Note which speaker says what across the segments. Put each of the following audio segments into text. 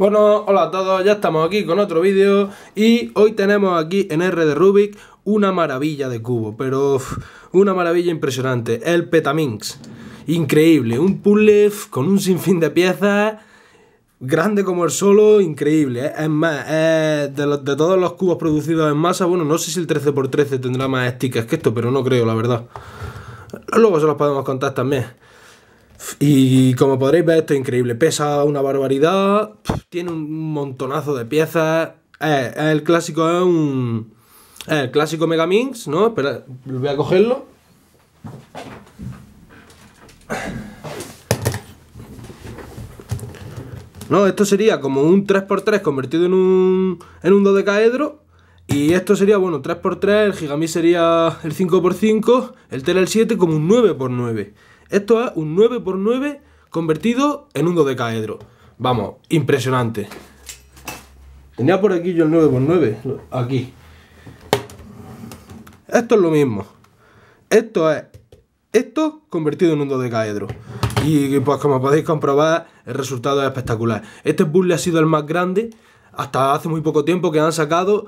Speaker 1: Bueno, hola a todos, ya estamos aquí con otro vídeo y hoy tenemos aquí en R de Rubik una maravilla de cubo, pero una maravilla impresionante, el Petaminx. Increíble, un puzzle con un sinfín de piezas, grande como el solo, increíble. ¿eh? Es más, de, de, todos los cubos producidos en masa, bueno, no sé si el 13x13 tendrá más stickers que esto, pero no creo, la verdad. Luego se los podemos contar también. Y como podréis ver, esto es increíble. Pesa una barbaridad, tiene un montonazo de piezas. Es, eh, el clásico, es un. Eh, el clásico ¿no? Espera, voy a cogerlo. No, esto sería como un 3x3 convertido en un, en un dodecaedro. Y esto sería, bueno, 3x3, el Gigami sería el 5x5, el Tele el 7 como un 9x9. Esto es un 9x9 convertido en un dodecaedro. Vamos, impresionante. Tenía por aquí yo el 9x9, aquí. Esto es lo mismo. Esto es esto convertido en un dodecaedro. Y pues como podéis comprobar, el resultado es espectacular. Este puzzle ha sido el más grande hasta hace muy poco tiempo que han sacado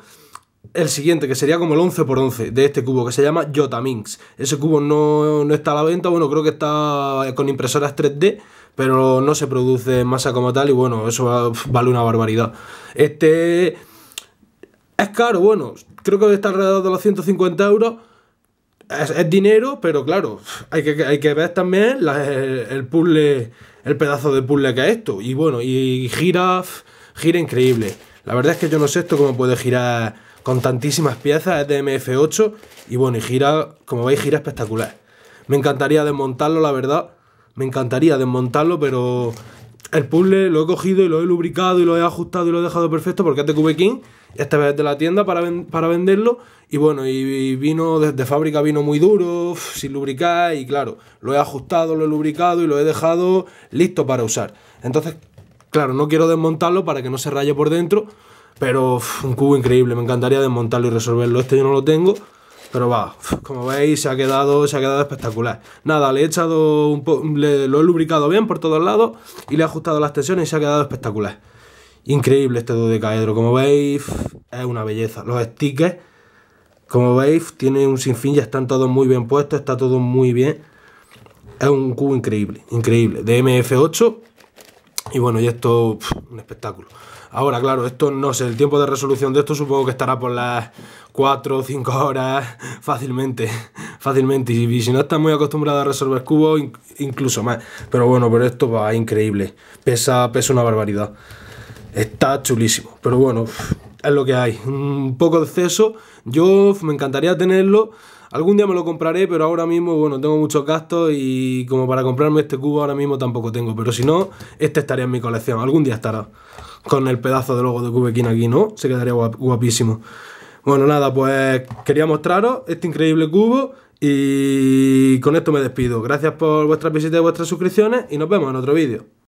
Speaker 1: el siguiente, que sería como el 11 por 11 de este cubo, que se llama Jotaminx. Ese cubo no, está a la venta, bueno, creo que está con impresoras 3D, pero no se produce en masa como tal y bueno, eso vale una barbaridad. Este es caro, bueno, creo que está alrededor de los 150 euros. Es, dinero, pero claro, hay que, que ver también el, puzzle, el pedazo de puzzle que es esto. Y bueno, y gira, gira increíble. La verdad es que yo no sé esto cómo puede girar con tantísimas piezas, es de MF8 y bueno, y gira, como veis, gira espectacular. Me encantaría desmontarlo, la verdad, me encantaría desmontarlo, pero el puzzle lo he cogido y lo he lubricado y lo he ajustado y lo he dejado perfecto porque es de Cube King, esta vez es de la tienda para, para venderlo y bueno, y, vino desde de, fábrica vino muy duro, sin lubricar y claro, lo he ajustado, lo he lubricado y lo he dejado listo para usar. Entonces, claro, no quiero desmontarlo para que no se raye por dentro, pero un cubo increíble, me encantaría desmontarlo y resolverlo. Este yo no lo tengo, pero va, como veis se ha quedado, se ha quedado espectacular. Nada, le he echado lo he lubricado bien por todos lados y le he ajustado las tensiones y se ha quedado espectacular. Increíble este Caedro como veis es una belleza. Los stickers, como veis, tiene un sinfín, ya están todos muy bien puestos, está todo muy bien. Es un cubo increíble, increíble. De MF8 y bueno, y esto, un espectáculo. Ahora, claro, esto no sé, el tiempo de resolución de esto supongo que estará por las 4 o 5 horas fácilmente, fácilmente. Y, si no estás muy acostumbrado a resolver cubos, incluso más. Pero bueno, pero esto va increíble. Pesa, pesa una barbaridad. Está chulísimo. Pero bueno, es lo que hay. Un poco de exceso. Yo me encantaría tenerlo Algún día me lo compraré, pero ahora mismo, bueno, tengo muchos gastos y como para comprarme este cubo ahora mismo tampoco tengo. Pero si no, este estaría en mi colección. Algún día estará con el pedazo de logo de Cubekin aquí, ¿no? Se quedaría guapísimo. Bueno, nada, pues quería mostraros este increíble cubo y con esto me despido. Gracias por vuestras visitas y vuestras suscripciones y nos vemos en otro vídeo.